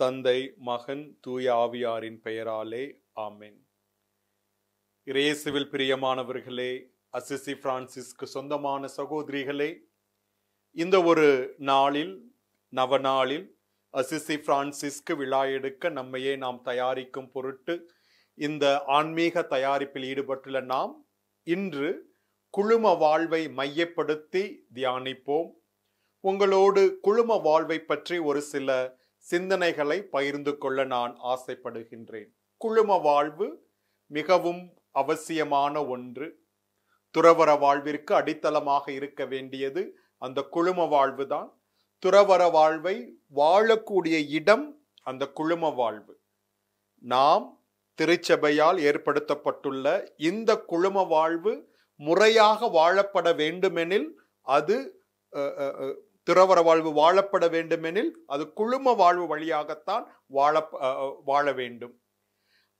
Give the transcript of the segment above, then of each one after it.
தந்தை மகன் தூய ஆவியாரின் பெயராலே ஆமேன் இறையேசுவில் பிரியமானவர்களே அசிசி பிரான்சிஸ்க்கு சொந்தமான சகோதரிகளே இந்த ஒரு நாளில் நவநாளில் அசிசி பிரான்சிஸ்க்கு விழா எடுக்க நம்மையே நாம் தயாரிக்கும் பொருட்டு இந்த ஆன்மீக தயாரிப்பில் ஈடுபட்டுள்ள நாம் இன்று குழும வாழ்வை மையப்படுத்தி தியானிப்போம் உங்களோடு குழும வாழ்வை பற்றி ஒரு சில சிந்தனைகளை பகிர்ந்து கொள்ள நான் ஆசைப்படுகின்றேன் குழும வாழ்வு மிகவும் அவசியமான ஒன்று துறவர வாழ்விற்கு அடித்தளமாக இருக்க வேண்டியது அந்த குழும வாழ்வு தான் துறவர வாழ்வை வாழக்கூடிய இடம் அந்த குழும வாழ்வு நாம் திருச்சபையால் ஏற்படுத்தப்பட்டுள்ள இந்த குழும வாழ்வு முறையாக வாழப்பட வேண்டுமெனில் அது துறவர வாழ்வு வாழப்பட வேண்டுமெனில் அது குழும வாழ்வு வழியாகத்தான் வாழ வாழ வேண்டும்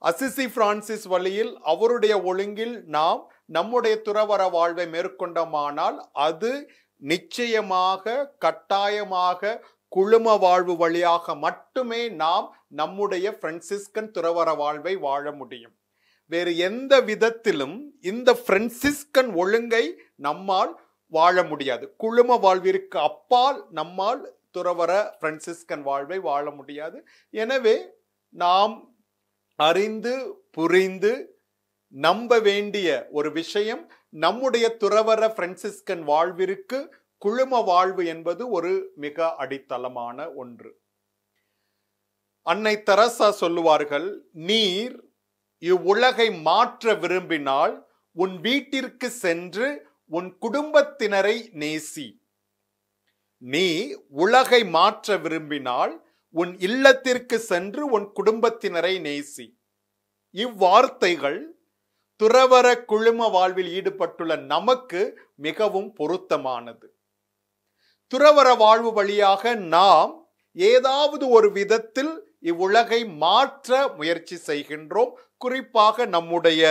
அசிசி பிரான்சிஸ் வழியில் அவருடைய ஒழுங்கில் நாம் நம்முடைய துறவர வாழ்வை மேற்கொண்டோமானால் அது நிச்சயமாக கட்டாயமாக குழும வாழ்வு வழியாக மட்டுமே நாம் நம்முடைய பிரான்சிஸ்கன் துறவர வாழ்வை வாழ முடியும் வேறு எந்த விதத்திலும் இந்த பிரான்சிஸ்கன் ஒழுங்கை நம்மால் வாழ முடியாது குழும வாழ்விற்கு அப்பால் நம்மால் துறவர பிரான்சிஸ்கன் வாழ்வை வாழ முடியாது எனவே நாம் அறிந்து புரிந்து நம்ப வேண்டிய ஒரு விஷயம் நம்முடைய துறவர பிரான்சிஸ்கன் வாழ்விற்கு குழும வாழ்வு என்பது ஒரு மிக அடித்தளமான ஒன்று அன்னை தரசா சொல்லுவார்கள் நீர் இவ்வுலகை மாற்ற விரும்பினால் உன் வீட்டிற்கு சென்று உன் குடும்பத்தினரை நேசி நீ உலகை மாற்ற விரும்பினால் உன் இல்லத்திற்கு சென்று உன் குடும்பத்தினரை நேசி இவ்வார்த்தைகள் துறவர குழும வாழ்வில் ஈடுபட்டுள்ள நமக்கு மிகவும் பொருத்தமானது துறவர வாழ்வு வழியாக நாம் ஏதாவது ஒரு விதத்தில் இவ்வுலகை மாற்ற முயற்சி செய்கின்றோம் குறிப்பாக நம்முடைய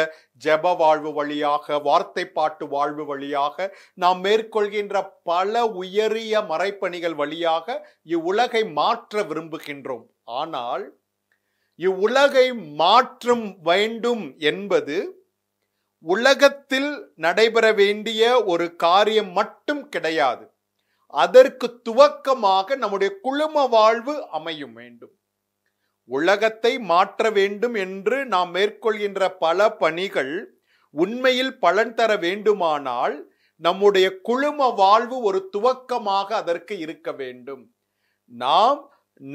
ஜெப வாழ்வு வழியாக வார்த்தை பாட்டு வாழ்வு வழியாக நாம் மேற்கொள்கின்ற பல உயரிய மறைப்பணிகள் வழியாக இவ்வுலகை மாற்ற விரும்புகின்றோம் ஆனால் இவ்வுலகை மாற்றும் வேண்டும் என்பது உலகத்தில் நடைபெற வேண்டிய ஒரு காரியம் மட்டும் கிடையாது அதற்கு துவக்கமாக நம்முடைய குழும வாழ்வு அமையும் வேண்டும் உலகத்தை மாற்ற வேண்டும் என்று நாம் மேற்கொள்கின்ற பல பணிகள் உண்மையில் பலன் தர வேண்டுமானால் நம்முடைய குழும வாழ்வு ஒரு துவக்கமாக அதற்கு இருக்க வேண்டும் நாம்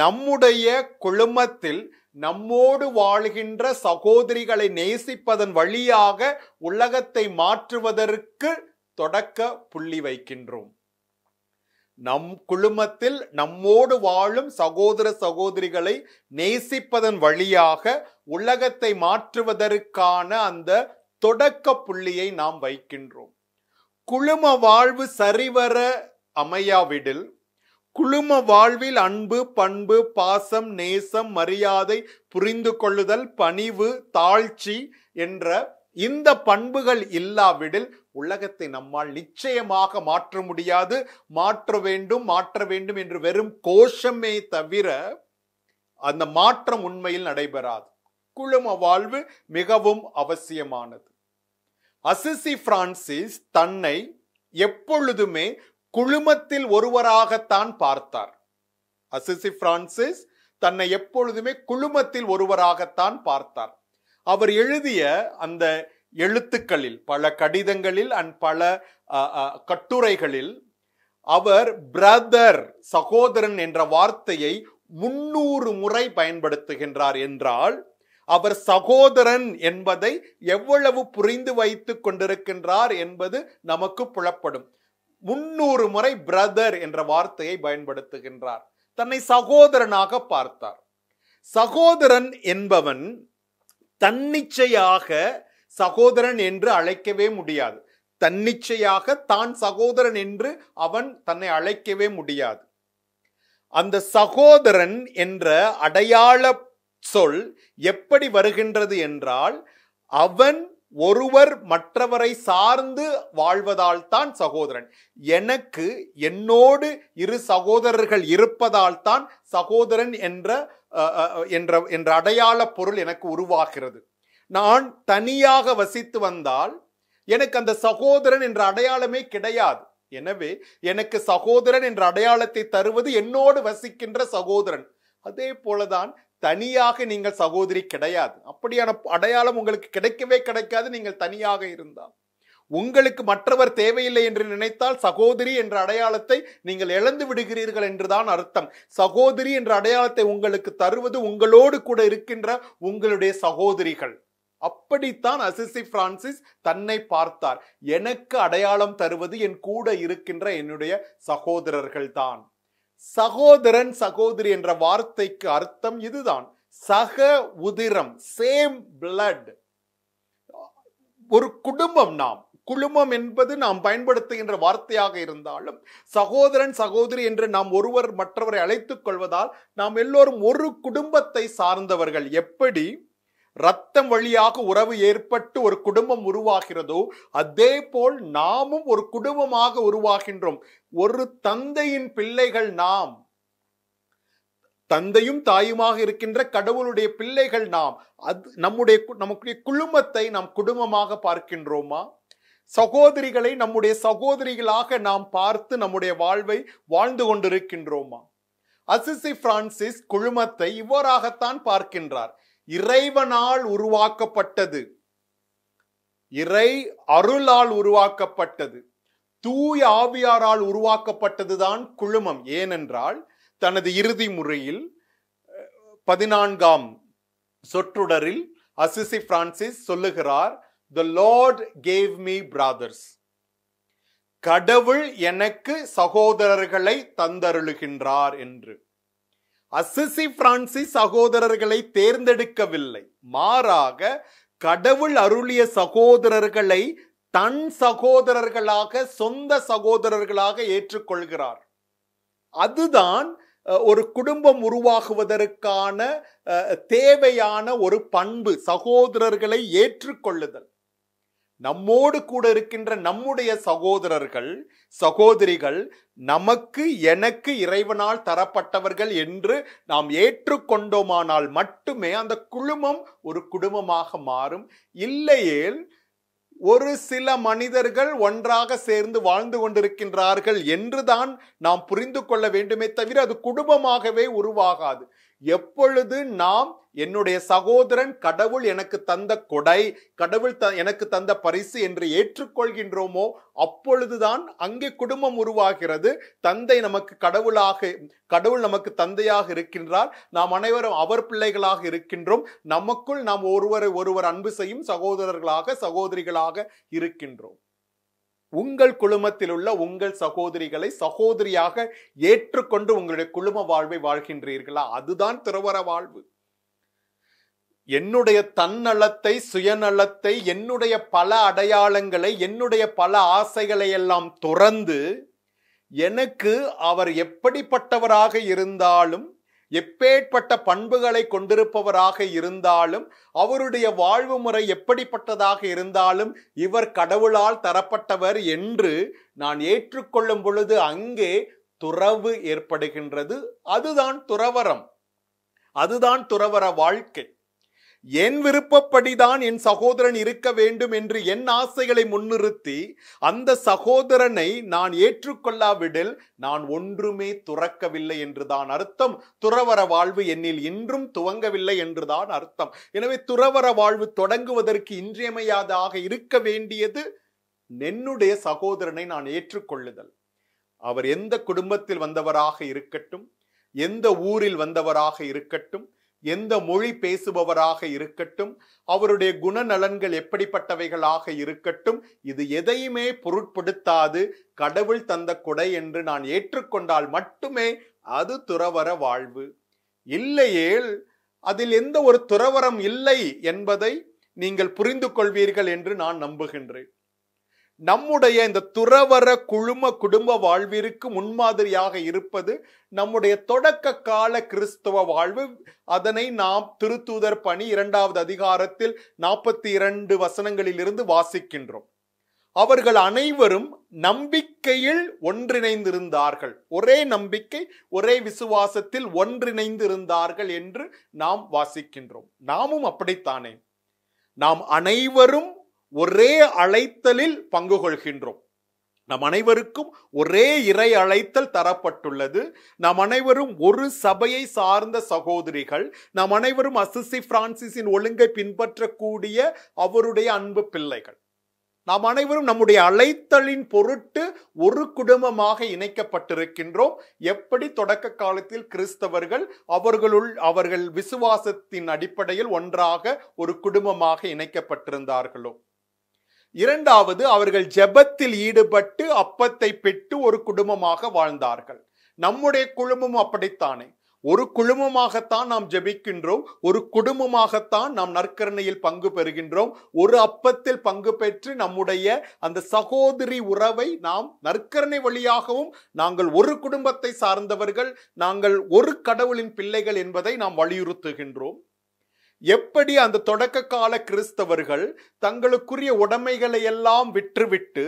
நம்முடைய குழுமத்தில் நம்மோடு வாழ்கின்ற சகோதரிகளை நேசிப்பதன் வழியாக உலகத்தை மாற்றுவதற்கு தொடக்க புள்ளி வைக்கின்றோம் நம் குழுமத்தில் நம்மோடு வாழும் சகோதர சகோதரிகளை நேசிப்பதன் வழியாக உலகத்தை மாற்றுவதற்கான அந்த தொடக்க புள்ளியை நாம் வைக்கின்றோம் குழும வாழ்வு சரிவர அமையாவிடில் குழும வாழ்வில் அன்பு பண்பு பாசம் நேசம் மரியாதை புரிந்து கொள்ளுதல் பணிவு தாழ்ச்சி என்ற இந்த பண்புகள் இல்லாவிடில் உலகத்தை நம்மால் நிச்சயமாக மாற்ற முடியாது மாற்ற வேண்டும் மாற்ற வேண்டும் என்று வெறும் கோஷமே தவிர அந்த மாற்றம் உண்மையில் நடைபெறாது குழும வாழ்வு மிகவும் அவசியமானது அசிசி பிரான்சிஸ் தன்னை எப்பொழுதுமே குழுமத்தில் ஒருவராகத்தான் பார்த்தார் அசிசி பிரான்சிஸ் தன்னை எப்பொழுதுமே குழுமத்தில் ஒருவராகத்தான் பார்த்தார் அவர் எழுதிய அந்த எழுத்துக்களில் பல கடிதங்களில் அண்ட் பல கட்டுரைகளில் அவர் பிரதர் சகோதரன் என்ற வார்த்தையை முன்னூறு முறை பயன்படுத்துகின்றார் என்றால் அவர் சகோதரன் என்பதை எவ்வளவு புரிந்து வைத்து கொண்டிருக்கின்றார் என்பது நமக்கு புலப்படும் முன்னூறு முறை பிரதர் என்ற வார்த்தையை பயன்படுத்துகின்றார் தன்னை சகோதரனாக பார்த்தார் சகோதரன் என்பவன் தன்னிச்சையாக சகோதரன் என்று அழைக்கவே முடியாது தன்னிச்சையாக தான் சகோதரன் என்று அவன் தன்னை அழைக்கவே முடியாது அந்த சகோதரன் என்ற அடையாள சொல் எப்படி வருகின்றது என்றால் அவன் ஒருவர் மற்றவரை சார்ந்து வாழ்வதால் தான் சகோதரன் எனக்கு என்னோடு இரு சகோதரர்கள் இருப்பதால் தான் சகோதரன் என்ற என்ற என்ற அடையாள பொருள் எனக்கு உருவாகிறது நான் தனியாக வசித்து வந்தால் எனக்கு அந்த சகோதரன் என்ற அடையாளமே கிடையாது எனவே எனக்கு சகோதரன் என்ற அடையாளத்தை தருவது என்னோடு வசிக்கின்ற சகோதரன் அதே போலதான் தனியாக நீங்கள் சகோதரி கிடையாது அப்படியான அடையாளம் உங்களுக்கு கிடைக்கவே கிடைக்காது நீங்கள் தனியாக இருந்தால் உங்களுக்கு மற்றவர் தேவையில்லை என்று நினைத்தால் சகோதரி என்ற அடையாளத்தை நீங்கள் இழந்து விடுகிறீர்கள் என்றுதான் அர்த்தம் சகோதரி என்ற அடையாளத்தை உங்களுக்கு தருவது உங்களோடு கூட இருக்கின்ற உங்களுடைய சகோதரிகள் அப்படித்தான் அசிசி பிரான்சிஸ் தன்னை பார்த்தார் எனக்கு அடையாளம் தருவது என் கூட இருக்கின்ற என்னுடைய சகோதரர்கள் தான் சகோதரன் சகோதரி என்ற வார்த்தைக்கு அர்த்தம் இதுதான் சக உதிரம் சேம் பிளட் ஒரு குடும்பம் நாம் குழுமம் என்பது நாம் பயன்படுத்துகின்ற வார்த்தையாக இருந்தாலும் சகோதரன் சகோதரி என்று நாம் ஒருவர் மற்றவரை அழைத்துக் கொள்வதால் நாம் எல்லோரும் ஒரு குடும்பத்தை சார்ந்தவர்கள் எப்படி ரத்தம் வழியாக உறவு ஏற்பட்டு ஒரு குடும்பம் உருவாகிறதோ அதே போல் நாமும் ஒரு குடும்பமாக உருவாகின்றோம் ஒரு தந்தையின் பிள்ளைகள் நாம் தந்தையும் தாயுமாக இருக்கின்ற கடவுளுடைய பிள்ளைகள் நாம் அது நம்முடைய நமக்குடைய குழுமத்தை நாம் குடும்பமாக பார்க்கின்றோமா சகோதரிகளை நம்முடைய சகோதரிகளாக நாம் பார்த்து நம்முடைய வாழ்வை வாழ்ந்து கொண்டிருக்கின்றோமா அசிசி பிரான்சிஸ் குழுமத்தை இவ்வாறாகத்தான் பார்க்கின்றார் இறைவனால் உருவாக்கப்பட்டது இறை அருளால் உருவாக்கப்பட்டது தூய ஆவியாரால் உருவாக்கப்பட்டதுதான் குழுமம் ஏனென்றால் தனது இறுதி முறையில் பதினான்காம் சொற்றொடரில் அசிசி பிரான்சிஸ் சொல்லுகிறார் the Lord gave me brothers கடவுள் எனக்கு சகோதரர்களை தந்தருளுகின்றார் என்று அசிசி பிரான்சிஸ் சகோதரர்களை தேர்ந்தெடுக்கவில்லை மாறாக கடவுள் அருளிய சகோதரர்களை தன் சகோதரர்களாக சொந்த சகோதரர்களாக ஏற்றுக்கொள்கிறார் அதுதான் ஒரு குடும்பம் உருவாகுவதற்கான தேவையான ஒரு பண்பு சகோதரர்களை ஏற்றுக்கொள்ளுதல் நம்மோடு கூட இருக்கின்ற நம்முடைய சகோதரர்கள் சகோதரிகள் நமக்கு எனக்கு இறைவனால் தரப்பட்டவர்கள் என்று நாம் ஏற்றுக்கொண்டோமானால் மட்டுமே அந்த குழுமம் ஒரு குடும்பமாக மாறும் இல்லையேல் ஒரு சில மனிதர்கள் ஒன்றாக சேர்ந்து வாழ்ந்து கொண்டிருக்கின்றார்கள் என்றுதான் நாம் புரிந்து கொள்ள வேண்டுமே தவிர அது குடும்பமாகவே உருவாகாது எப்பொழுது நாம் என்னுடைய சகோதரன் கடவுள் எனக்கு தந்த கொடை கடவுள் த எனக்கு தந்த பரிசு என்று ஏற்றுக்கொள்கின்றோமோ அப்பொழுதுதான் அங்கே குடும்பம் உருவாகிறது தந்தை நமக்கு கடவுளாக கடவுள் நமக்கு தந்தையாக இருக்கின்றார் நாம் அனைவரும் அவர் பிள்ளைகளாக இருக்கின்றோம் நமக்குள் நாம் ஒருவரை ஒருவர் அன்பு செய்யும் சகோதரர்களாக சகோதரிகளாக இருக்கின்றோம் உங்கள் குழுமத்தில் உள்ள உங்கள் சகோதரிகளை சகோதரியாக ஏற்றுக்கொண்டு உங்களுடைய குழும வாழ்வை வாழ்கின்றீர்களா அதுதான் துறவர வாழ்வு என்னுடைய தன்னலத்தை சுயநலத்தை என்னுடைய பல அடையாளங்களை என்னுடைய பல ஆசைகளை எல்லாம் துறந்து எனக்கு அவர் எப்படிப்பட்டவராக இருந்தாலும் எப்பேற்பட்ட பண்புகளை கொண்டிருப்பவராக இருந்தாலும் அவருடைய வாழ்வு முறை எப்படிப்பட்டதாக இருந்தாலும் இவர் கடவுளால் தரப்பட்டவர் என்று நான் ஏற்றுக்கொள்ளும் பொழுது அங்கே துறவு ஏற்படுகின்றது அதுதான் துறவரம் அதுதான் துறவர வாழ்க்கை என் விருப்பப்படிதான் என் சகோதரன் இருக்க வேண்டும் என்று என் ஆசைகளை முன்னிறுத்தி அந்த சகோதரனை நான் ஏற்றுக்கொள்ளாவிடில் நான் ஒன்றுமே துறக்கவில்லை என்றுதான் அர்த்தம் துறவர வாழ்வு என்னில் இன்றும் துவங்கவில்லை என்றுதான் அர்த்தம் எனவே துறவர வாழ்வு தொடங்குவதற்கு இன்றியமையாதாக இருக்க வேண்டியது என்னுடைய சகோதரனை நான் ஏற்றுக்கொள்ளுதல் அவர் எந்த குடும்பத்தில் வந்தவராக இருக்கட்டும் எந்த ஊரில் வந்தவராக இருக்கட்டும் எந்த மொழி பேசுபவராக இருக்கட்டும் அவருடைய குணநலன்கள் எப்படிப்பட்டவைகளாக இருக்கட்டும் இது எதையுமே பொருட்படுத்தாது கடவுள் தந்த கொடை என்று நான் ஏற்றுக்கொண்டால் மட்டுமே அது துறவர வாழ்வு இல்லையேல் அதில் எந்த ஒரு துறவரம் இல்லை என்பதை நீங்கள் புரிந்து கொள்வீர்கள் என்று நான் நம்புகின்றேன் நம்முடைய இந்த துறவர குழும குடும்ப வாழ்விற்கு முன்மாதிரியாக இருப்பது நம்முடைய தொடக்க கால கிறிஸ்தவ வாழ்வு அதனை நாம் திருத்தூதர் பணி இரண்டாவது அதிகாரத்தில் நாற்பத்தி இரண்டு வசனங்களிலிருந்து வாசிக்கின்றோம் அவர்கள் அனைவரும் நம்பிக்கையில் ஒன்றிணைந்திருந்தார்கள் ஒரே நம்பிக்கை ஒரே விசுவாசத்தில் ஒன்றிணைந்திருந்தார்கள் என்று நாம் வாசிக்கின்றோம் நாமும் அப்படித்தானே நாம் அனைவரும் ஒரே அழைத்தலில் பங்கு கொள்கின்றோம் நம் அனைவருக்கும் ஒரே இறை அழைத்தல் தரப்பட்டுள்ளது நாம் அனைவரும் ஒரு சபையை சார்ந்த சகோதரிகள் நாம் அனைவரும் அசிசி பிரான்சிஸின் ஒழுங்கை பின்பற்றக்கூடிய அவருடைய அன்பு பிள்ளைகள் நாம் அனைவரும் நம்முடைய அழைத்தலின் பொருட்டு ஒரு குடும்பமாக இணைக்கப்பட்டிருக்கின்றோம் எப்படி தொடக்க காலத்தில் கிறிஸ்தவர்கள் அவர்களுள் அவர்கள் விசுவாசத்தின் அடிப்படையில் ஒன்றாக ஒரு குடும்பமாக இணைக்கப்பட்டிருந்தார்களோ இரண்டாவது அவர்கள் ஜெபத்தில் ஈடுபட்டு அப்பத்தை பெற்று ஒரு குடும்பமாக வாழ்ந்தார்கள் நம்முடைய குழுமம் அப்படித்தானே ஒரு குழுமமாகத்தான் நாம் ஜெபிக்கின்றோம் ஒரு குடும்பமாகத்தான் நாம் நற்கரணையில் பங்கு பெறுகின்றோம் ஒரு அப்பத்தில் பங்கு பெற்று நம்முடைய அந்த சகோதரி உறவை நாம் நற்கரணை வழியாகவும் நாங்கள் ஒரு குடும்பத்தை சார்ந்தவர்கள் நாங்கள் ஒரு கடவுளின் பிள்ளைகள் என்பதை நாம் வலியுறுத்துகின்றோம் எப்படி அந்த தொடக்க கால கிறிஸ்தவர்கள் தங்களுக்குரிய உடைமைகளை எல்லாம் விற்றுவிட்டு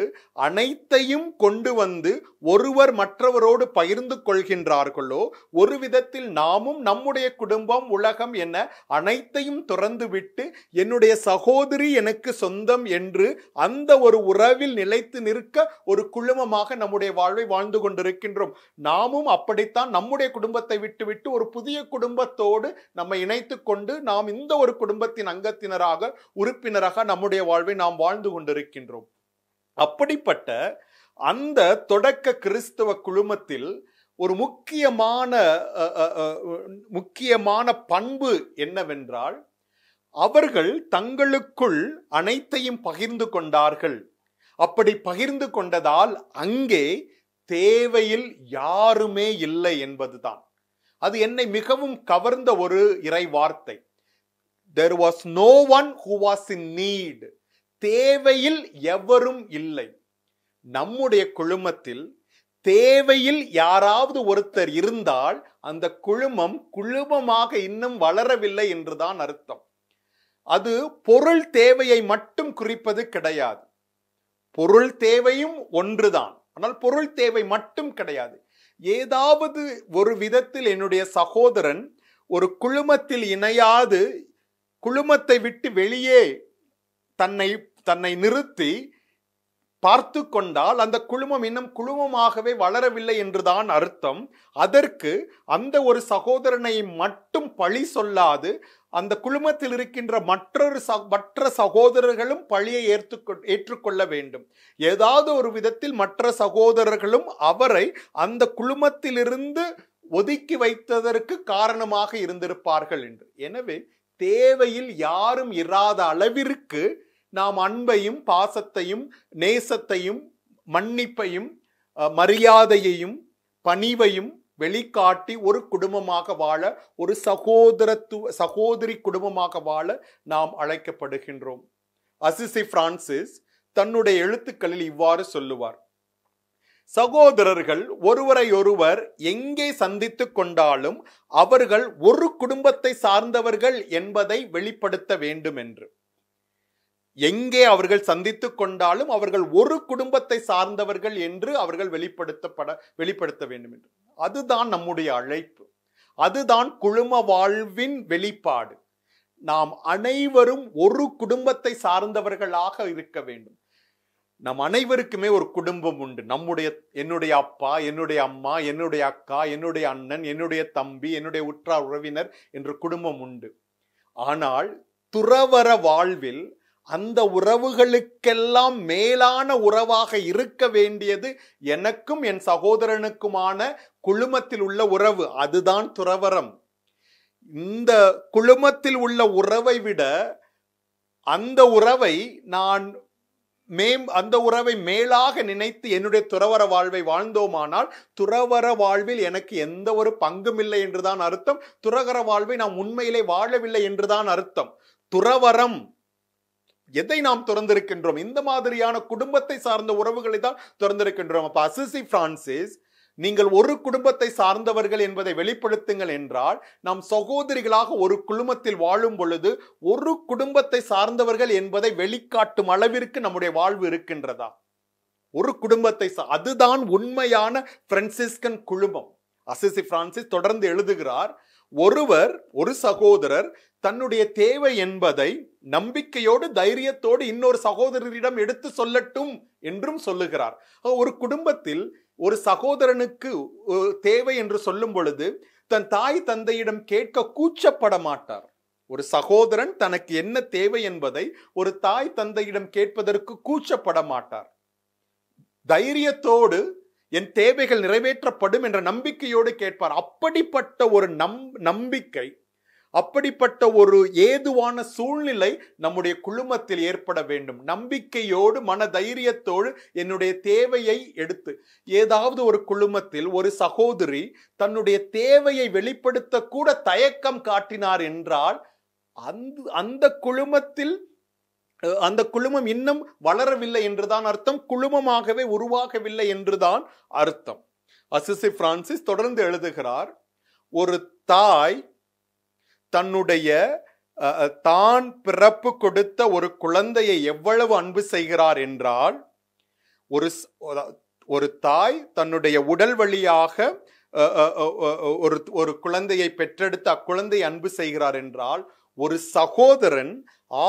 அனைத்தையும் கொண்டு வந்து ஒருவர் மற்றவரோடு பகிர்ந்து கொள்கின்றார்களோ ஒரு விதத்தில் நாமும் நம்முடைய குடும்பம் உலகம் என அனைத்தையும் துறந்து விட்டு என்னுடைய சகோதரி எனக்கு சொந்தம் என்று அந்த ஒரு உறவில் நிலைத்து நிற்க ஒரு குழுமமாக நம்முடைய வாழ்வை வாழ்ந்து கொண்டிருக்கின்றோம் நாமும் அப்படித்தான் நம்முடைய குடும்பத்தை விட்டுவிட்டு ஒரு புதிய குடும்பத்தோடு நம்மை இணைத்து கொண்டு நாம் இந்த எந்த ஒரு குடும்பத்தின் அங்கத்தினராக உறுப்பினராக நம்முடைய வாழ்வை நாம் வாழ்ந்து கொண்டிருக்கின்றோம் அப்படிப்பட்ட அந்த தொடக்க கிறிஸ்தவ குழுமத்தில் ஒரு முக்கியமான முக்கியமான பண்பு என்னவென்றால் அவர்கள் தங்களுக்குள் அனைத்தையும் பகிர்ந்து கொண்டார்கள் அப்படி பகிர்ந்து கொண்டதால் அங்கே தேவையில் யாருமே இல்லை என்பதுதான் அது என்னை மிகவும் கவர்ந்த ஒரு இறை வார்த்தை there was no one who was in need தேவையில் எவரும் இல்லை நம்முடைய குழுமத்தில் தேவையில் யாராவது ஒருத்தர் இருந்தால் அந்த குழுமம் குழுமமாக இன்னும் வளரவில்லை என்றுதான் அர்த்தம் அது பொருள் தேவையை மட்டும் குறிப்பது கிடையாது பொருள் தேவையும் ஒன்றுதான் ஆனால் பொருள் தேவை மட்டும் கிடையாது ஏதாவது ஒரு விதத்தில் என்னுடைய சகோதரன் ஒரு குழுமத்தில் இணையாது குழுமத்தை விட்டு வெளியே தன்னை தன்னை நிறுத்தி பார்த்து கொண்டால் அந்த குழுமம் இன்னும் குழுமமாகவே வளரவில்லை என்றுதான் அர்த்தம் அதற்கு அந்த ஒரு சகோதரனை மட்டும் பழி சொல்லாது அந்த குழுமத்தில் இருக்கின்ற மற்றொரு ச மற்ற சகோதரர்களும் பழியை ஏற்று ஏற்றுக்கொள்ள வேண்டும் ஏதாவது ஒரு விதத்தில் மற்ற சகோதரர்களும் அவரை அந்த குழுமத்திலிருந்து ஒதுக்கி வைத்ததற்கு காரணமாக இருந்திருப்பார்கள் என்று எனவே தேவையில் யாரும் இராத அளவிற்கு நாம் அன்பையும் பாசத்தையும் நேசத்தையும் மன்னிப்பையும் மரியாதையையும் பணிவையும் வெளிக்காட்டி ஒரு குடும்பமாக வாழ ஒரு சகோதரத்துவ சகோதரி குடும்பமாக வாழ நாம் அழைக்கப்படுகின்றோம் அசிசி பிரான்சிஸ் தன்னுடைய எழுத்துக்களில் இவ்வாறு சொல்லுவார் சகோதரர்கள் ஒருவரையொருவர் எங்கே சந்தித்து கொண்டாலும் அவர்கள் ஒரு குடும்பத்தை சார்ந்தவர்கள் என்பதை வெளிப்படுத்த வேண்டும் என்று எங்கே அவர்கள் சந்தித்து கொண்டாலும் அவர்கள் ஒரு குடும்பத்தை சார்ந்தவர்கள் என்று அவர்கள் வெளிப்படுத்தப்பட வெளிப்படுத்த வேண்டும் என்று அதுதான் நம்முடைய அழைப்பு அதுதான் குழும வாழ்வின் வெளிப்பாடு நாம் அனைவரும் ஒரு குடும்பத்தை சார்ந்தவர்களாக இருக்க வேண்டும் நம் அனைவருக்குமே ஒரு குடும்பம் உண்டு நம்முடைய என்னுடைய அப்பா என்னுடைய அம்மா என்னுடைய அக்கா என்னுடைய அண்ணன் என்னுடைய தம்பி என்னுடைய உற்றார் உறவினர் என்று குடும்பம் உண்டு ஆனால் துறவர வாழ்வில் அந்த உறவுகளுக்கெல்லாம் மேலான உறவாக இருக்க வேண்டியது எனக்கும் என் சகோதரனுக்குமான குழுமத்தில் உள்ள உறவு அதுதான் துறவரம் இந்த குழுமத்தில் உள்ள உறவை விட அந்த உறவை நான் மேம் அந்த உறவை மேலாக நினைத்து என்னுடைய துறவர வாழ்வை வாழ்ந்தோமானால் துறவர வாழ்வில் எனக்கு எந்த ஒரு பங்கும் இல்லை என்றுதான் அர்த்தம் துறகர வாழ்வை நாம் உண்மையிலே வாழவில்லை என்றுதான் அர்த்தம் துறவரம் எதை நாம் திறந்திருக்கின்றோம் இந்த மாதிரியான குடும்பத்தை சார்ந்த உறவுகளை தான் திறந்திருக்கின்றோம் அப்ப அசிசி பிரான்சிஸ் நீங்கள் ஒரு குடும்பத்தை சார்ந்தவர்கள் என்பதை வெளிப்படுத்துங்கள் என்றால் நாம் சகோதரிகளாக ஒரு குழுமத்தில் வாழும் பொழுது ஒரு குடும்பத்தை சார்ந்தவர்கள் என்பதை வெளிக்காட்டும் அளவிற்கு நம்முடைய வாழ்வு இருக்கின்றதா ஒரு குடும்பத்தை அதுதான் உண்மையான பிரான்சிஸ்கன் குழுமம் அசிசி பிரான்சிஸ் தொடர்ந்து எழுதுகிறார் ஒருவர் ஒரு சகோதரர் தன்னுடைய தேவை என்பதை நம்பிக்கையோடு தைரியத்தோடு இன்னொரு சகோதரரிடம் எடுத்து சொல்லட்டும் என்றும் சொல்லுகிறார் ஒரு குடும்பத்தில் ஒரு சகோதரனுக்கு தேவை என்று சொல்லும் பொழுது தன் தாய் தந்தையிடம் கேட்க கூச்சப்பட மாட்டார் ஒரு சகோதரன் தனக்கு என்ன தேவை என்பதை ஒரு தாய் தந்தையிடம் கேட்பதற்கு கூச்சப்பட மாட்டார் தைரியத்தோடு என் தேவைகள் நிறைவேற்றப்படும் என்ற நம்பிக்கையோடு கேட்பார் அப்படிப்பட்ட ஒரு நம்பிக்கை அப்படிப்பட்ட ஒரு ஏதுவான சூழ்நிலை நம்முடைய குழுமத்தில் ஏற்பட வேண்டும் நம்பிக்கையோடு மன தைரியத்தோடு என்னுடைய தேவையை எடுத்து ஏதாவது ஒரு குழுமத்தில் ஒரு சகோதரி தன்னுடைய தேவையை வெளிப்படுத்த கூட தயக்கம் காட்டினார் என்றால் அந்த அந்த குழுமத்தில் அந்த குழுமம் இன்னும் வளரவில்லை என்றுதான் அர்த்தம் குழுமமாகவே உருவாகவில்லை என்றுதான் அர்த்தம் அசிசி பிரான்சிஸ் தொடர்ந்து எழுதுகிறார் ஒரு தாய் தன்னுடைய தான் பிறப்பு கொடுத்த ஒரு குழந்தையை எவ்வளவு அன்பு செய்கிறார் என்றால் ஒரு ஒரு தாய் தன்னுடைய உடல் வழியாக ஒரு ஒரு குழந்தையை பெற்றெடுத்து அக்குழந்தை அன்பு செய்கிறார் என்றால் ஒரு சகோதரன்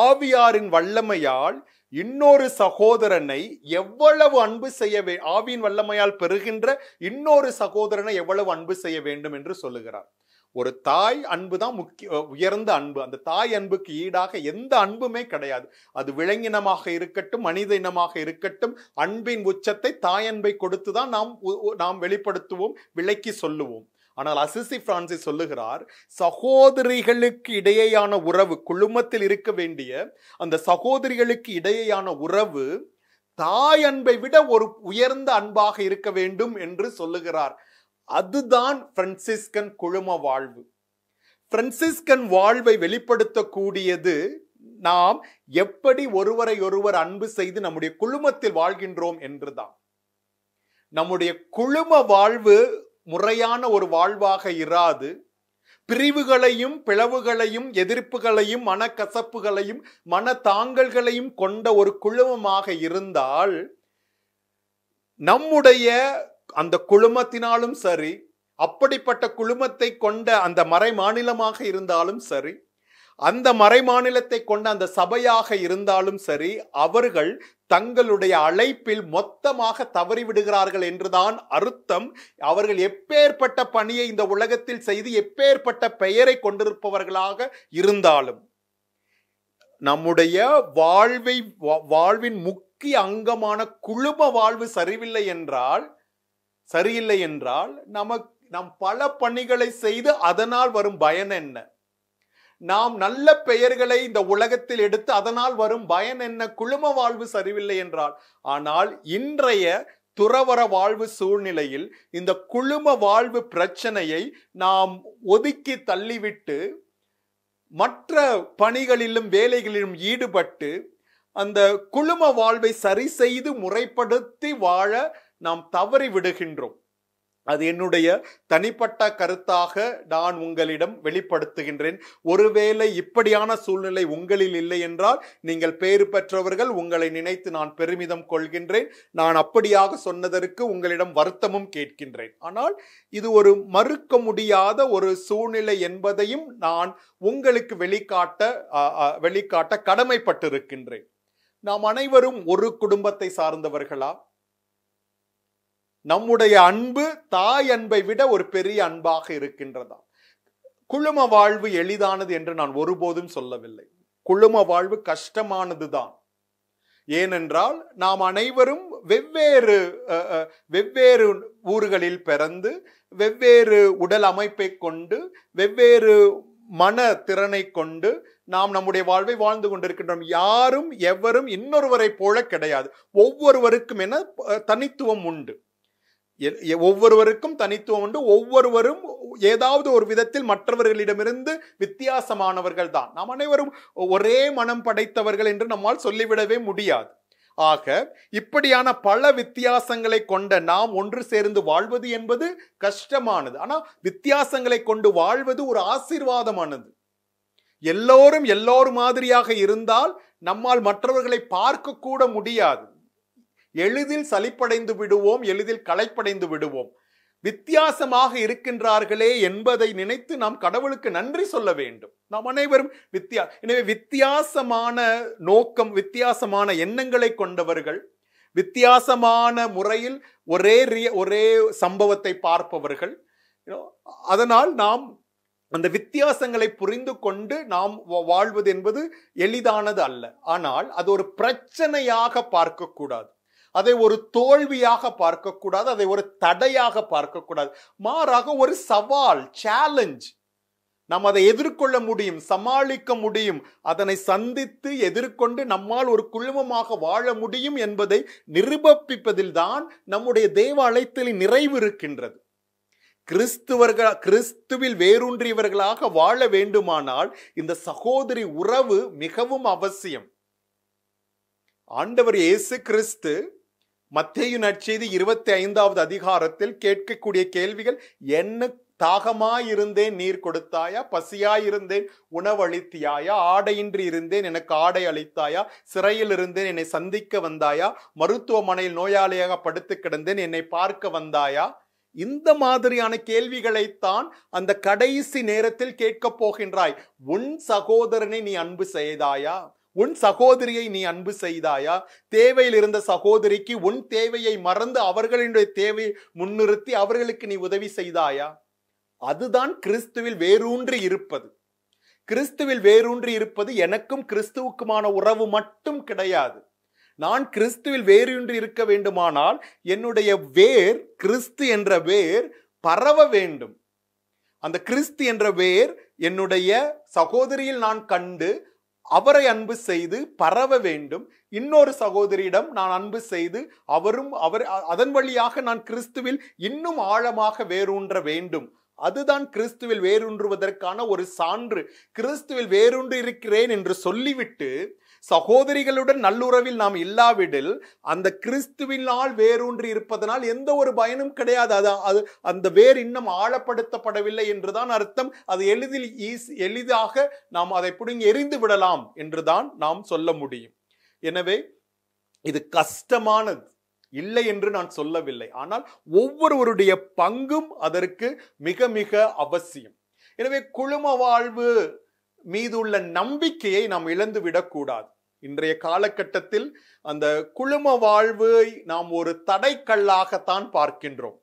ஆவியாரின் வல்லமையால் இன்னொரு சகோதரனை எவ்வளவு அன்பு செய்ய ஆவியின் வல்லமையால் பெறுகின்ற இன்னொரு சகோதரனை எவ்வளவு அன்பு செய்ய வேண்டும் என்று சொல்லுகிறார் ஒரு தாய் அன்பு தான் முக்கிய உயர்ந்த அன்பு அந்த தாய் அன்புக்கு ஈடாக எந்த அன்புமே கிடையாது அது விலங்கினமாக இருக்கட்டும் மனித இனமாக இருக்கட்டும் அன்பின் உச்சத்தை தாய் அன்பை கொடுத்து தான் நாம் நாம் வெளிப்படுத்துவோம் விளக்கி சொல்லுவோம் ஆனால் அசிசி பிரான்சிஸ் சொல்லுகிறார் சகோதரிகளுக்கு இடையேயான உறவு குழுமத்தில் இருக்க வேண்டிய அந்த சகோதரிகளுக்கு இடையேயான உறவு தாய் அன்பை விட ஒரு உயர்ந்த அன்பாக இருக்க வேண்டும் என்று சொல்லுகிறார் அதுதான் பிரான்சிஸ்கன் குழும வாழ்வு பிரான்சிஸ்கன் வாழ்வை வெளிப்படுத்தக்கூடியது நாம் எப்படி ஒருவரை ஒருவர் அன்பு செய்து நம்முடைய குழுமத்தில் வாழ்கின்றோம் என்றுதான் நம்முடைய குழும வாழ்வு முறையான ஒரு வாழ்வாக இராது பிரிவுகளையும் பிளவுகளையும் எதிர்ப்புகளையும் மனக்கசப்புகளையும் மன தாங்கல்களையும் கொண்ட ஒரு குழுமமாக இருந்தால் நம்முடைய அந்த குழுமத்தினாலும் சரி அப்படிப்பட்ட குழுமத்தை கொண்ட அந்த மறை மாநிலமாக இருந்தாலும் சரி அந்த மறை மாநிலத்தை கொண்ட அந்த சபையாக இருந்தாலும் சரி அவர்கள் தங்களுடைய அழைப்பில் மொத்தமாக தவறிவிடுகிறார்கள் என்றுதான் அர்த்தம் அவர்கள் எப்பேற்பட்ட பணியை இந்த உலகத்தில் செய்து எப்பேற்பட்ட பெயரை கொண்டிருப்பவர்களாக இருந்தாலும் நம்முடைய வாழ்வை வாழ்வின் முக்கிய அங்கமான குழும வாழ்வு சரிவில்லை என்றால் சரியில்லை என்றால் நமக்கு நாம் பல பணிகளை செய்து அதனால் வரும் பயன் என்ன நாம் நல்ல பெயர்களை இந்த உலகத்தில் எடுத்து அதனால் வரும் பயன் என்ன குழும வாழ்வு சரிவில்லை என்றால் ஆனால் இன்றைய துறவர வாழ்வு சூழ்நிலையில் இந்த குழும வாழ்வு பிரச்சனையை நாம் ஒதுக்கி தள்ளிவிட்டு மற்ற பணிகளிலும் வேலைகளிலும் ஈடுபட்டு அந்த குழும வாழ்வை சரி செய்து முறைப்படுத்தி வாழ நாம் தவறி விடுகின்றோம் அது என்னுடைய தனிப்பட்ட கருத்தாக நான் உங்களிடம் வெளிப்படுத்துகின்றேன் ஒருவேளை இப்படியான சூழ்நிலை உங்களில் இல்லை என்றால் நீங்கள் பேறு பெற்றவர்கள் உங்களை நினைத்து நான் பெருமிதம் கொள்கின்றேன் நான் அப்படியாக சொன்னதற்கு உங்களிடம் வருத்தமும் கேட்கின்றேன் ஆனால் இது ஒரு மறுக்க முடியாத ஒரு சூழ்நிலை என்பதையும் நான் உங்களுக்கு வெளிக்காட்ட வெளிக்காட்ட கடமைப்பட்டிருக்கின்றேன் நாம் அனைவரும் ஒரு குடும்பத்தை சார்ந்தவர்களா நம்முடைய அன்பு தாய் அன்பை விட ஒரு பெரிய அன்பாக இருக்கின்றதா குழும வாழ்வு எளிதானது என்று நான் ஒருபோதும் சொல்லவில்லை குழும வாழ்வு கஷ்டமானது தான் ஏனென்றால் நாம் அனைவரும் வெவ்வேறு வெவ்வேறு ஊர்களில் பிறந்து வெவ்வேறு உடல் அமைப்பை கொண்டு வெவ்வேறு மன திறனை கொண்டு நாம் நம்முடைய வாழ்வை வாழ்ந்து கொண்டிருக்கின்றோம் யாரும் எவரும் இன்னொருவரை போல கிடையாது ஒவ்வொருவருக்கும் என தனித்துவம் உண்டு ஒவ்வொருவருக்கும் தனித்துவம் உண்டு ஒவ்வொருவரும் ஏதாவது ஒரு விதத்தில் மற்றவர்களிடமிருந்து வித்தியாசமானவர்கள் தான் நாம் அனைவரும் ஒரே மனம் படைத்தவர்கள் என்று நம்மால் சொல்லிவிடவே முடியாது ஆக இப்படியான பல வித்தியாசங்களை கொண்ட நாம் ஒன்று சேர்ந்து வாழ்வது என்பது கஷ்டமானது ஆனால் வித்தியாசங்களை கொண்டு வாழ்வது ஒரு ஆசீர்வாதமானது எல்லோரும் எல்லோரும் மாதிரியாக இருந்தால் நம்மால் மற்றவர்களை பார்க்க கூட முடியாது எளிதில் சலிப்படைந்து விடுவோம் எளிதில் களைப்படைந்து விடுவோம் வித்தியாசமாக இருக்கின்றார்களே என்பதை நினைத்து நாம் கடவுளுக்கு நன்றி சொல்ல வேண்டும் நாம் அனைவரும் வித்தியா எனவே வித்தியாசமான நோக்கம் வித்தியாசமான எண்ணங்களை கொண்டவர்கள் வித்தியாசமான முறையில் ஒரே ஒரே சம்பவத்தை பார்ப்பவர்கள் அதனால் நாம் அந்த வித்தியாசங்களை புரிந்து கொண்டு நாம் வாழ்வது என்பது எளிதானது அல்ல ஆனால் அது ஒரு பிரச்சனையாக பார்க்கக்கூடாது அதை ஒரு தோல்வியாக பார்க்கக்கூடாது அதை ஒரு தடையாக பார்க்கக்கூடாது மாறாக ஒரு சவால் சேலஞ்ச் நாம் அதை எதிர்கொள்ள முடியும் சமாளிக்க முடியும் அதனை சந்தித்து எதிர்கொண்டு நம்மால் ஒரு குழுமமாக வாழ முடியும் என்பதை நிரூபிப்பதில் தான் நம்முடைய தேவ நிறைவு இருக்கின்றது கிறிஸ்துவர்கள் கிறிஸ்துவில் வேரூன்றியவர்களாக வாழ வேண்டுமானால் இந்த சகோதரி உறவு மிகவும் அவசியம் ஆண்டவர் இயேசு கிறிஸ்து மத்தியு நற்செய்தி இருபத்தி ஐந்தாவது அதிகாரத்தில் கேட்கக்கூடிய கேள்விகள் என்ன தாகமாயிருந்தேன் நீர் கொடுத்தாயா பசியாயிருந்தேன் உணவளித்தியாயா ஆடையின்றி இருந்தேன் எனக்கு ஆடை அளித்தாயா சிறையில் இருந்தேன் என்னை சந்திக்க வந்தாயா மருத்துவமனையில் நோயாளியாக படுத்து கிடந்தேன் என்னை பார்க்க வந்தாயா இந்த மாதிரியான கேள்விகளைத்தான் அந்த கடைசி நேரத்தில் கேட்கப் போகின்றாய் உன் சகோதரனை நீ அன்பு செய்தாயா உன் சகோதரியை நீ அன்பு செய்தாயா தேவையில் இருந்த சகோதரிக்கு உன் தேவையை மறந்து அவர்களினுடைய தேவையை முன்னிறுத்தி அவர்களுக்கு நீ உதவி செய்தாயா அதுதான் கிறிஸ்துவில் வேரூன்றி இருப்பது கிறிஸ்துவில் வேரூன்றி இருப்பது எனக்கும் கிறிஸ்துவுக்குமான உறவு மட்டும் கிடையாது நான் கிறிஸ்துவில் வேரூன்றி இருக்க வேண்டுமானால் என்னுடைய வேர் கிறிஸ்து என்ற வேர் பரவ வேண்டும் அந்த கிறிஸ்து என்ற வேர் என்னுடைய சகோதரியில் நான் கண்டு அவரை அன்பு செய்து பரவ வேண்டும் இன்னொரு சகோதரியிடம் நான் அன்பு செய்து அவரும் அவர் அதன் வழியாக நான் கிறிஸ்துவில் இன்னும் ஆழமாக வேரூன்ற வேண்டும் அதுதான் கிறிஸ்துவில் வேரூன்றுவதற்கான ஒரு சான்று கிறிஸ்துவில் வேரூன்று இருக்கிறேன் என்று சொல்லிவிட்டு சகோதரிகளுடன் நல்லுறவில் நாம் இல்லாவிடில் அந்த கிறிஸ்துவினால் வேரூன்றி இருப்பதனால் எந்த ஒரு பயனும் கிடையாது அது அது அந்த வேர் இன்னும் ஆழப்படுத்தப்படவில்லை என்றுதான் அர்த்தம் அது எளிதில் ஈஸ் எளிதாக நாம் அதை பிடுங்கி எரிந்து விடலாம் என்றுதான் நாம் சொல்ல முடியும் எனவே இது கஷ்டமானது இல்லை என்று நான் சொல்லவில்லை ஆனால் ஒவ்வொருவருடைய பங்கும் அதற்கு மிக மிக அவசியம் எனவே குழும வாழ்வு மீது உள்ள நம்பிக்கையை நாம் இழந்து விடக்கூடாது இன்றைய காலகட்டத்தில் அந்த குழும வாழ்வை நாம் ஒரு தடைக்கல்லாகத்தான் பார்க்கின்றோம்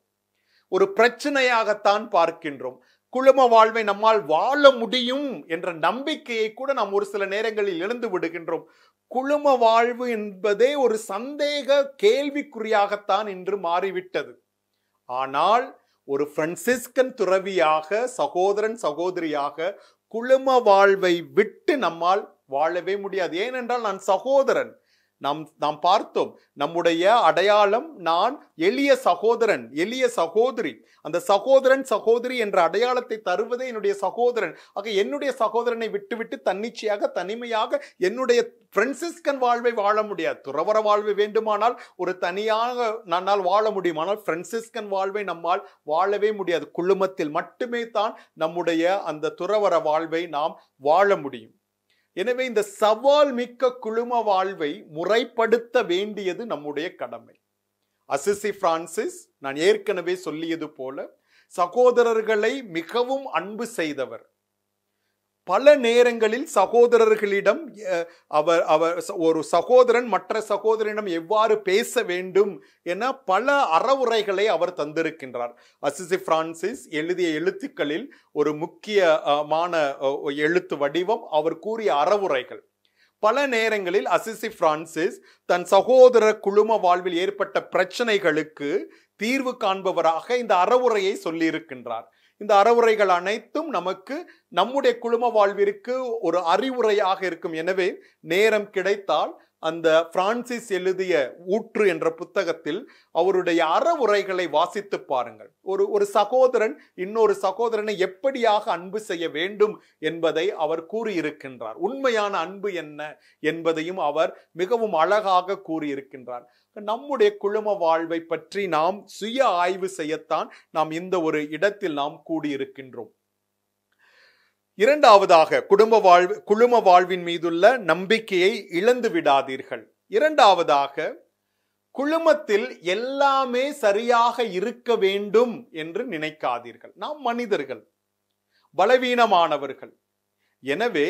ஒரு பிரச்சனையாகத்தான் பார்க்கின்றோம் குழும வாழ்வை நம்மால் வாழ முடியும் என்ற நம்பிக்கையை கூட நாம் ஒரு சில நேரங்களில் இழந்து விடுகின்றோம் குழும வாழ்வு என்பதே ஒரு சந்தேக கேள்விக்குறியாகத்தான் இன்று மாறிவிட்டது ஆனால் ஒரு பிரான்சிஸ்கன் துறவியாக சகோதரன் சகோதரியாக குழும வாழ்வை விட்டு நம்மால் வாழவே முடியாது ஏனென்றால் நான் சகோதரன் நாம் நாம் பார்த்தோம் நம்முடைய அடையாளம் நான் எளிய சகோதரன் எளிய சகோதரி அந்த சகோதரன் சகோதரி என்ற அடையாளத்தை தருவதே என்னுடைய சகோதரன் ஆக என்னுடைய சகோதரனை விட்டுவிட்டு தன்னிச்சையாக தனிமையாக என்னுடைய பிரான்சிஸ்கன் வாழ்வை வாழ முடியாது துறவர வாழ்வை வேண்டுமானால் ஒரு தனியாக நன்னால் வாழ முடியும் ஆனால் பிரான்சிஸ்கன் வாழ்வை நம்மால் வாழவே முடியாது குழுமத்தில் மட்டுமே தான் நம்முடைய அந்த துறவர வாழ்வை நாம் வாழ முடியும் எனவே இந்த சவால் மிக்க குழும வாழ்வை முறைப்படுத்த வேண்டியது நம்முடைய கடமை அசிசி பிரான்சிஸ் நான் ஏற்கனவே சொல்லியது போல சகோதரர்களை மிகவும் அன்பு செய்தவர் பல நேரங்களில் சகோதரர்களிடம் அவர் அவர் ஒரு சகோதரன் மற்ற சகோதரனிடம் எவ்வாறு பேச வேண்டும் என பல அறவுரைகளை அவர் தந்திருக்கின்றார் அசிசி பிரான்சிஸ் எழுதிய எழுத்துக்களில் ஒரு முக்கியமான எழுத்து வடிவம் அவர் கூறிய அறவுரைகள் பல நேரங்களில் அசிசி பிரான்சிஸ் தன் சகோதர குழும வாழ்வில் ஏற்பட்ட பிரச்சனைகளுக்கு தீர்வு காண்பவராக இந்த அறவுரையை சொல்லியிருக்கின்றார் இந்த அறவுரைகள் அனைத்தும் நமக்கு நம்முடைய குழும வாழ்விற்கு ஒரு அறிவுரையாக இருக்கும் எனவே நேரம் கிடைத்தால் அந்த பிரான்சிஸ் எழுதிய ஊற்று என்ற புத்தகத்தில் அவருடைய அறவுரைகளை வாசித்து பாருங்கள் ஒரு ஒரு சகோதரன் இன்னொரு சகோதரனை எப்படியாக அன்பு செய்ய வேண்டும் என்பதை அவர் கூறியிருக்கின்றார் உண்மையான அன்பு என்ன என்பதையும் அவர் மிகவும் அழகாக கூறியிருக்கின்றார் நம்முடைய குழும வாழ்வை பற்றி நாம் சுய ஆய்வு செய்யத்தான் நாம் இந்த ஒரு இடத்தில் நாம் கூடியிருக்கின்றோம் இரண்டாவதாக குடும்ப வாழ்வு குழும வாழ்வின் மீதுள்ள நம்பிக்கையை இழந்து விடாதீர்கள் இரண்டாவதாக குழுமத்தில் எல்லாமே சரியாக இருக்க வேண்டும் என்று நினைக்காதீர்கள் நாம் மனிதர்கள் பலவீனமானவர்கள் எனவே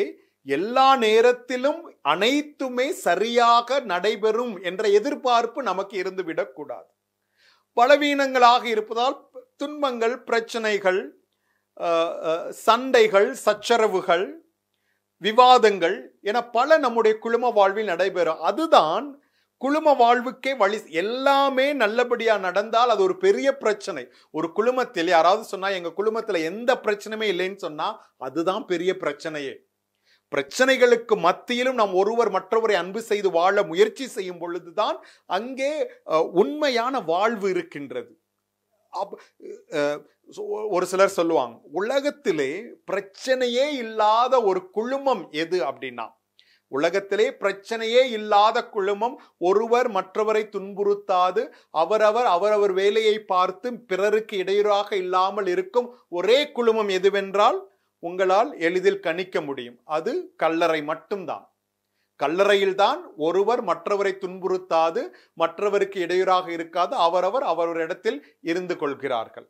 எல்லா நேரத்திலும் அனைத்துமே சரியாக நடைபெறும் என்ற எதிர்பார்ப்பு நமக்கு இருந்துவிடக்கூடாது பலவீனங்களாக இருப்பதால் துன்பங்கள் பிரச்சனைகள் சண்டைகள் சச்சரவுகள் விவாதங்கள் என பல நம்முடைய குழும வாழ்வில் நடைபெறும் அதுதான் குழும வாழ்வுக்கே வழி எல்லாமே நல்லபடியாக நடந்தால் அது ஒரு பெரிய பிரச்சனை ஒரு குழுமத்தில் யாராவது சொன்னால் எங்கள் குழுமத்தில் எந்த பிரச்சனையுமே இல்லைன்னு சொன்னால் அதுதான் பெரிய பிரச்சனையே பிரச்சனைகளுக்கு மத்தியிலும் நாம் ஒருவர் மற்றவரை அன்பு செய்து வாழ முயற்சி செய்யும் பொழுதுதான் அங்கே உண்மையான வாழ்வு இருக்கின்றது ஒரு சிலர் சொல்லுவாங்க உலகத்திலே பிரச்சனையே இல்லாத ஒரு குழுமம் எது அப்படின்னா உலகத்திலே பிரச்சனையே இல்லாத குழுமம் ஒருவர் மற்றவரை துன்புறுத்தாது அவரவர் அவரவர் வேலையை பார்த்து பிறருக்கு இடையூறாக இல்லாமல் இருக்கும் ஒரே குழுமம் எதுவென்றால் உங்களால் எளிதில் கணிக்க முடியும் அது கல்லறை மட்டும்தான் கல்லறையில்தான் ஒருவர் மற்றவரை துன்புறுத்தாது மற்றவருக்கு இடையூறாக இருக்காது அவரவர் அவரவர் இடத்தில் இருந்து கொள்கிறார்கள்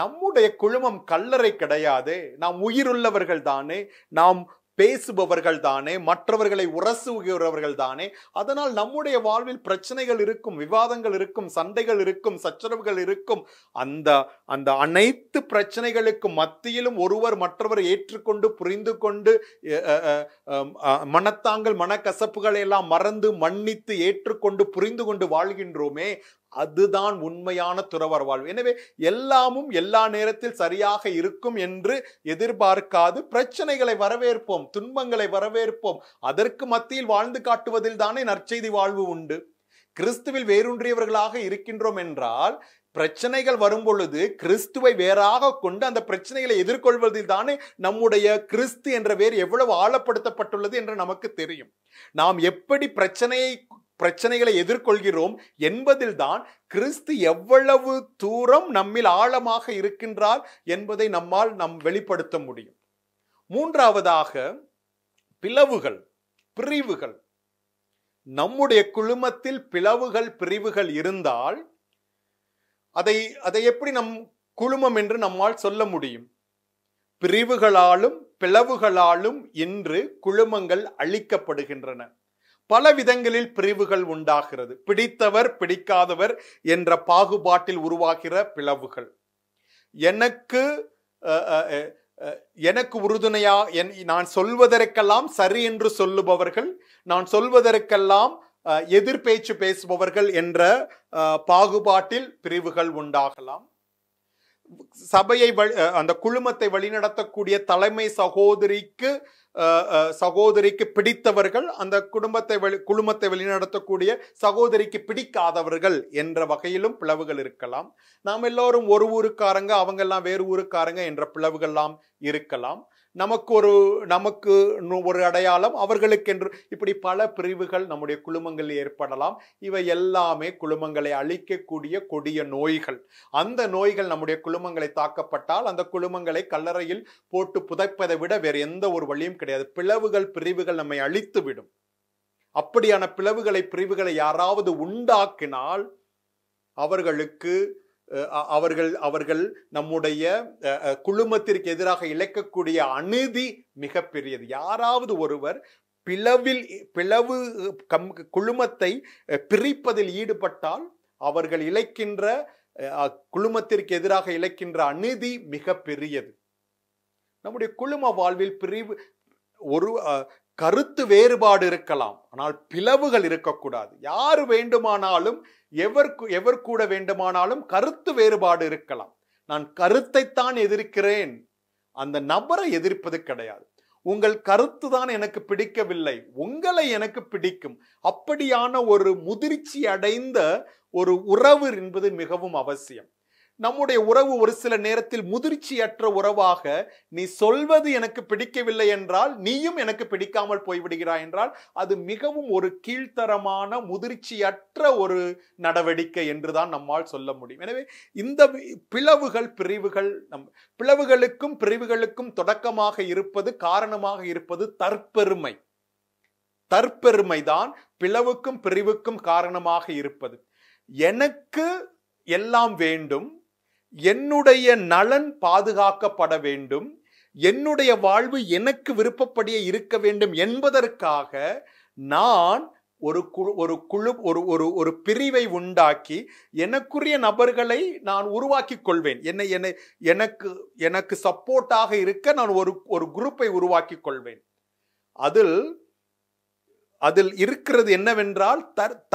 நம்முடைய குழுமம் கல்லறை கிடையாது நாம் உயிருள்ளவர்கள் தானே நாம் பேசுபவர்கள் தானே மற்றவர்களை உரசுகிறவர்கள் தானே அதனால் நம்முடைய வாழ்வில் பிரச்சனைகள் இருக்கும் விவாதங்கள் இருக்கும் சண்டைகள் இருக்கும் சச்சரவுகள் இருக்கும் அந்த அந்த அனைத்து பிரச்சனைகளுக்கு மத்தியிலும் ஒருவர் மற்றவர் ஏற்றுக்கொண்டு புரிந்து கொண்டு மனத்தாங்கள் மனக்கசப்புகளை எல்லாம் மறந்து மன்னித்து ஏற்றுக்கொண்டு புரிந்து கொண்டு வாழ்கின்றோமே அதுதான் உண்மையான துறவர் வாழ்வு எனவே எல்லாமும் எல்லா நேரத்தில் சரியாக இருக்கும் என்று எதிர்பார்க்காது பிரச்சனைகளை வரவேற்போம் துன்பங்களை வரவேற்போம் அதற்கு மத்தியில் வாழ்ந்து காட்டுவதில் தானே நற்செய்தி வாழ்வு உண்டு கிறிஸ்துவில் வேரூன்றியவர்களாக இருக்கின்றோம் என்றால் பிரச்சனைகள் வரும் பொழுது கிறிஸ்துவை வேறாக கொண்டு அந்த பிரச்சனைகளை எதிர்கொள்வதில் தானே நம்முடைய கிறிஸ்து என்ற வேர் எவ்வளவு ஆழப்படுத்தப்பட்டுள்ளது என்று நமக்கு தெரியும் நாம் எப்படி பிரச்சனையை பிரச்சனைகளை எதிர்கொள்கிறோம் என்பதில்தான் கிறிஸ்து எவ்வளவு தூரம் நம்மில் ஆழமாக இருக்கின்றார் என்பதை நம்மால் நம் வெளிப்படுத்த முடியும் மூன்றாவதாக பிளவுகள் பிரிவுகள் நம்முடைய குழுமத்தில் பிளவுகள் பிரிவுகள் இருந்தால் அதை அதை எப்படி நம் குழுமம் என்று நம்மால் சொல்ல முடியும் பிரிவுகளாலும் பிளவுகளாலும் இன்று குழுமங்கள் அழிக்கப்படுகின்றன பல விதங்களில் பிரிவுகள் உண்டாகிறது பிடித்தவர் பிடிக்காதவர் என்ற பாகுபாட்டில் உருவாகிற பிளவுகள் எனக்கு எனக்கு உறுதுணையா என் நான் சொல்வதற்கெல்லாம் சரி என்று சொல்லுபவர்கள் நான் சொல்வதற்கெல்லாம் எதிர்பேச்சு பேசுபவர்கள் என்ற பாகுபாட்டில் பிரிவுகள் உண்டாகலாம் சபையை அந்த குழுமத்தை வழிநடத்தக்கூடிய தலைமை சகோதரிக்கு சகோதரிக்கு பிடித்தவர்கள் அந்த குடும்பத்தை வெளி குழுமத்தை வெளிநடத்தக்கூடிய சகோதரிக்கு பிடிக்காதவர்கள் என்ற வகையிலும் பிளவுகள் இருக்கலாம் நாம் எல்லோரும் ஒரு ஊருக்காரங்க அவங்க எல்லாம் வேறு ஊருக்காரங்க என்ற பிளவுகள்லாம் இருக்கலாம் நமக்கு ஒரு நமக்கு ஒரு அடையாளம் அவர்களுக்கென்று இப்படி பல பிரிவுகள் நம்முடைய குழுமங்களில் ஏற்படலாம் இவை எல்லாமே குழுமங்களை அழிக்கக்கூடிய கொடிய நோய்கள் அந்த நோய்கள் நம்முடைய குழுமங்களை தாக்கப்பட்டால் அந்த குழுமங்களை கல்லறையில் போட்டு புதைப்பதை விட வேறு எந்த ஒரு வழியும் கிடையாது பிளவுகள் பிரிவுகள் நம்மை அழித்துவிடும் அப்படியான பிளவுகளை பிரிவுகளை யாராவது உண்டாக்கினால் அவர்களுக்கு அவர்கள் அவர்கள் நம்முடைய குழுமத்திற்கு எதிராக இழைக்கக்கூடிய அநீதி மிகப்பெரியது யாராவது ஒருவர் பிளவில் பிளவு கம் குழுமத்தை பிரிப்பதில் ஈடுபட்டால் அவர்கள் இழைக்கின்ற குழுமத்திற்கு எதிராக இழைக்கின்ற அநீதி மிக பெரியது நம்முடைய குழும வாழ்வில் பிரிவு ஒரு கருத்து வேறுபாடு இருக்கலாம் ஆனால் பிளவுகள் இருக்கக்கூடாது யார் வேண்டுமானாலும் எவர் எவர் கூட வேண்டுமானாலும் கருத்து வேறுபாடு இருக்கலாம் நான் கருத்தைத்தான் எதிர்க்கிறேன் அந்த நபரை எதிர்ப்பது கிடையாது உங்கள் கருத்து தான் எனக்கு பிடிக்கவில்லை உங்களை எனக்கு பிடிக்கும் அப்படியான ஒரு முதிர்ச்சி அடைந்த ஒரு உறவு என்பது மிகவும் அவசியம் நம்முடைய உறவு ஒரு சில நேரத்தில் முதிர்ச்சியற்ற உறவாக நீ சொல்வது எனக்கு பிடிக்கவில்லை என்றால் நீயும் எனக்கு பிடிக்காமல் போய்விடுகிறாய் என்றால் அது மிகவும் ஒரு கீழ்த்தரமான முதிர்ச்சியற்ற ஒரு நடவடிக்கை என்றுதான் நம்மால் சொல்ல முடியும் எனவே இந்த பிளவுகள் பிரிவுகள் நம் பிளவுகளுக்கும் பிரிவுகளுக்கும் தொடக்கமாக இருப்பது காரணமாக இருப்பது தற்பெருமை தற்பெருமைதான் பிளவுக்கும் பிரிவுக்கும் காரணமாக இருப்பது எனக்கு எல்லாம் வேண்டும் என்னுடைய நலன் பாதுகாக்கப்பட வேண்டும் என்னுடைய வாழ்வு எனக்கு விருப்பப்படியே இருக்க வேண்டும் என்பதற்காக நான் ஒரு குழு ஒரு குழு ஒரு ஒரு ஒரு பிரிவை உண்டாக்கி எனக்குரிய நபர்களை நான் உருவாக்கி கொள்வேன் என்னை என்னை எனக்கு எனக்கு சப்போர்ட்டாக இருக்க நான் ஒரு ஒரு குரூப்பை உருவாக்கி கொள்வேன் அதில் அதில் இருக்கிறது என்னவென்றால்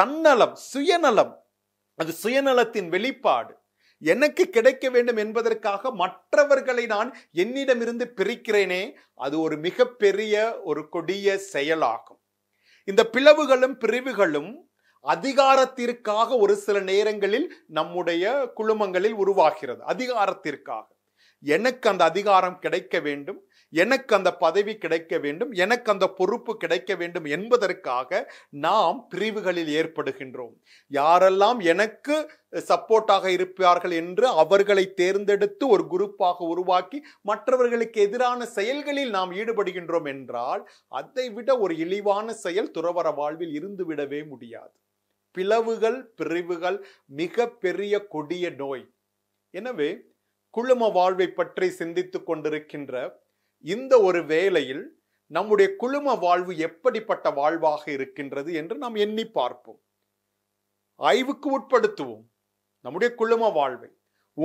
தன்னலம் சுயநலம் அது சுயநலத்தின் வெளிப்பாடு எனக்கு கிடைக்க வேண்டும் என்பதற்காக மற்றவர்களை நான் என்னிடமிருந்து பிரிக்கிறேனே அது ஒரு மிகப்பெரிய ஒரு கொடிய செயலாகும் இந்த பிளவுகளும் பிரிவுகளும் அதிகாரத்திற்காக ஒரு சில நேரங்களில் நம்முடைய குழுமங்களில் உருவாகிறது அதிகாரத்திற்காக எனக்கு அந்த அதிகாரம் கிடைக்க வேண்டும் எனக்கு அந்த பதவி கிடைக்க வேண்டும் எனக்கு அந்த பொறுப்பு கிடைக்க வேண்டும் என்பதற்காக நாம் பிரிவுகளில் ஏற்படுகின்றோம் யாரெல்லாம் எனக்கு சப்போர்ட்டாக இருப்பார்கள் என்று அவர்களை தேர்ந்தெடுத்து ஒரு குரூப்பாக உருவாக்கி மற்றவர்களுக்கு எதிரான செயல்களில் நாம் ஈடுபடுகின்றோம் என்றால் அதை விட ஒரு இழிவான செயல் துறவர வாழ்வில் இருந்துவிடவே முடியாது பிளவுகள் பிரிவுகள் மிக பெரிய கொடிய நோய் எனவே குழும வாழ்வை பற்றி சிந்தித்துக் கொண்டிருக்கின்ற இந்த ஒரு வேளையில் நம்முடைய குழும வாழ்வு எப்படிப்பட்ட வாழ்வாக இருக்கின்றது என்று நாம் எண்ணி பார்ப்போம் ஆய்வுக்கு உட்படுத்துவோம் நம்முடைய குழும வாழ்வை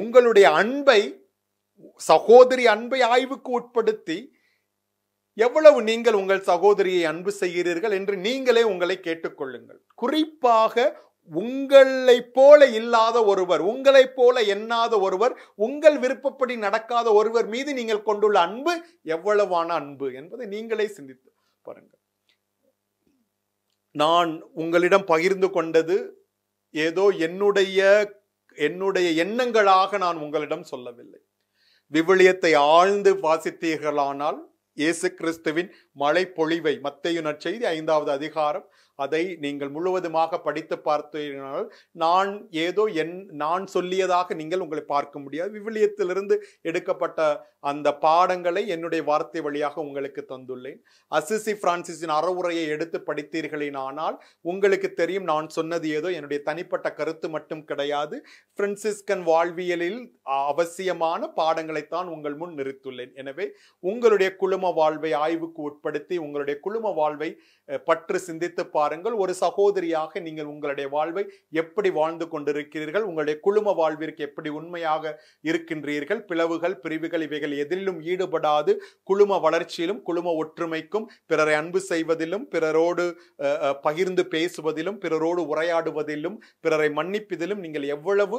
உங்களுடைய அன்பை சகோதரி அன்பை ஆய்வுக்கு உட்படுத்தி எவ்வளவு நீங்கள் உங்கள் சகோதரியை அன்பு செய்கிறீர்கள் என்று நீங்களே உங்களை கேட்டுக்கொள்ளுங்கள் குறிப்பாக உங்களைப் போல இல்லாத ஒருவர் உங்களைப் போல எண்ணாத ஒருவர் உங்கள் விருப்பப்படி நடக்காத ஒருவர் மீது நீங்கள் கொண்டுள்ள அன்பு எவ்வளவான அன்பு என்பதை நீங்களே சிந்தித்து பாருங்கள் நான் உங்களிடம் பகிர்ந்து கொண்டது ஏதோ என்னுடைய என்னுடைய எண்ணங்களாக நான் உங்களிடம் சொல்லவில்லை விவிலியத்தை ஆழ்ந்து வாசித்தீர்களானால் இயேசு கிறிஸ்துவின் மழை பொழிவை மத்தையு நற்செய்தி ஐந்தாவது அதிகாரம் அதை நீங்கள் முழுவதுமாக படித்து பார்த்தீர்கள் நான் ஏதோ என் நான் சொல்லியதாக நீங்கள் உங்களை பார்க்க முடியாது விவிலியத்திலிருந்து எடுக்கப்பட்ட அந்த பாடங்களை என்னுடைய வார்த்தை வழியாக உங்களுக்கு தந்துள்ளேன் அசிசி பிரான்சிஸின் அறவுரையை எடுத்து படித்தீர்களேன் ஆனால் உங்களுக்கு தெரியும் நான் சொன்னது ஏதோ என்னுடைய தனிப்பட்ட கருத்து மட்டும் கிடையாது பிரான்சிஸ்கன் வாழ்வியலில் அவசியமான பாடங்களைத்தான் உங்கள் முன் நிறுத்துள்ளேன் எனவே உங்களுடைய குழும வாழ்வை ஆய்வுக்கு உட்படுத்தி உங்களுடைய குழும வாழ்வை பற்று சிந்தித்து பாருங்கள் ஒரு சகோதரியாக நீங்கள் உங்களுடைய வாழ்வை எப்படி வாழ்ந்து கொண்டிருக்கிறீர்கள் உங்களுடைய குழும வாழ்விற்கு எப்படி உண்மையாக இருக்கின்றீர்கள் பிளவுகள் பிரிவுகள் இவைகள் எதிலும் ஈடுபடாது குழும வளர்ச்சியிலும் குழும ஒற்றுமைக்கும் பிறரை அன்பு செய்வதிலும் பிறரோடு பகிர்ந்து பேசுவதிலும் பிறரோடு உரையாடுவதிலும் பிறரை மன்னிப்பதிலும் நீங்கள் எவ்வளவு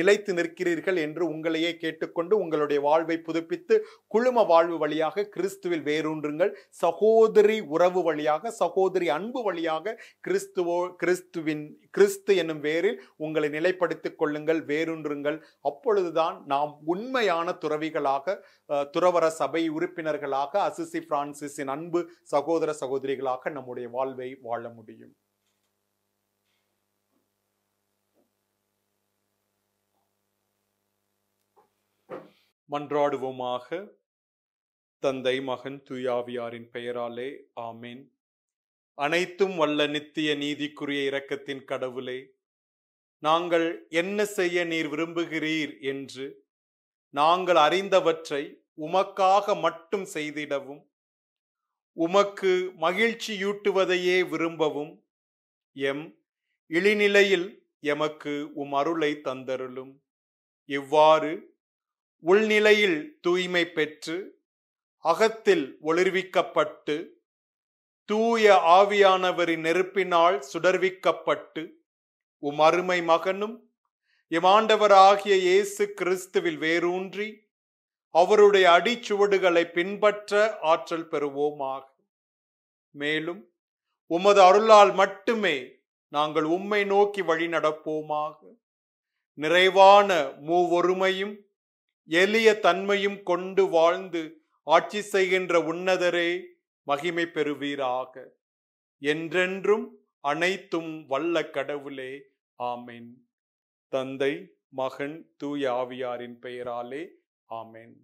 நிலைத்து நிற்கிறீர்கள் என்று உங்களையே கேட்டுக்கொண்டு உங்களுடைய வாழ்வை புதுப்பித்து குழும வாழ்வு வழியாக கிறிஸ்துவில் வேரூன்றுங்கள் சகோதரி உறவு வழியாக சகோதரி அன்பு வழியாக கிறிஸ்துவோ கிறிஸ்துவின் கிறிஸ்து என்னும் வேரில் உங்களை நிலைப்படுத்திக் கொள்ளுங்கள் வேறுன்றுங்கள் அப்பொழுதுதான் நாம் உண்மையான துறவிகளாக துறவர சபை உறுப்பினர்களாக அசிசி பிரான்சிஸின் அன்பு சகோதர சகோதரிகளாக நம்முடைய வாழ்வை வாழ முடியும் மன்றாடுவோமாக தந்தை மகன் துயாவியாரின் பெயராலே ஆமேன் அனைத்தும் வல்ல நித்திய நீதிக்குரிய இரக்கத்தின் கடவுளே நாங்கள் என்ன செய்ய நீர் விரும்புகிறீர் என்று நாங்கள் அறிந்தவற்றை உமக்காக மட்டும் செய்திடவும் உமக்கு மகிழ்ச்சியூட்டுவதையே விரும்பவும் எம் இழிநிலையில் எமக்கு உம் அருளை தந்தருளும் இவ்வாறு உள்நிலையில் தூய்மை பெற்று அகத்தில் ஒளிர்விக்கப்பட்டு தூய ஆவியானவரின் நெருப்பினால் சுடர்விக்கப்பட்டு உம் அருமை மகனும் இமாண்டவராகிய இயேசு கிறிஸ்துவில் வேரூன்றி அவருடைய அடிச்சுவடுகளை பின்பற்ற ஆற்றல் பெறுவோமாக மேலும் உமது அருளால் மட்டுமே நாங்கள் உம்மை நோக்கி வழி நடப்போமாக நிறைவான மூவொருமையும் எளிய தன்மையும் கொண்டு வாழ்ந்து ஆட்சி செய்கின்ற உன்னதரே மகிமை பெறுவீராக என்றென்றும் அனைத்தும் வல்ல கடவுளே ஆமேன் தந்தை மகன் தூய ஆவியாரின் பெயராலே ஆமேன்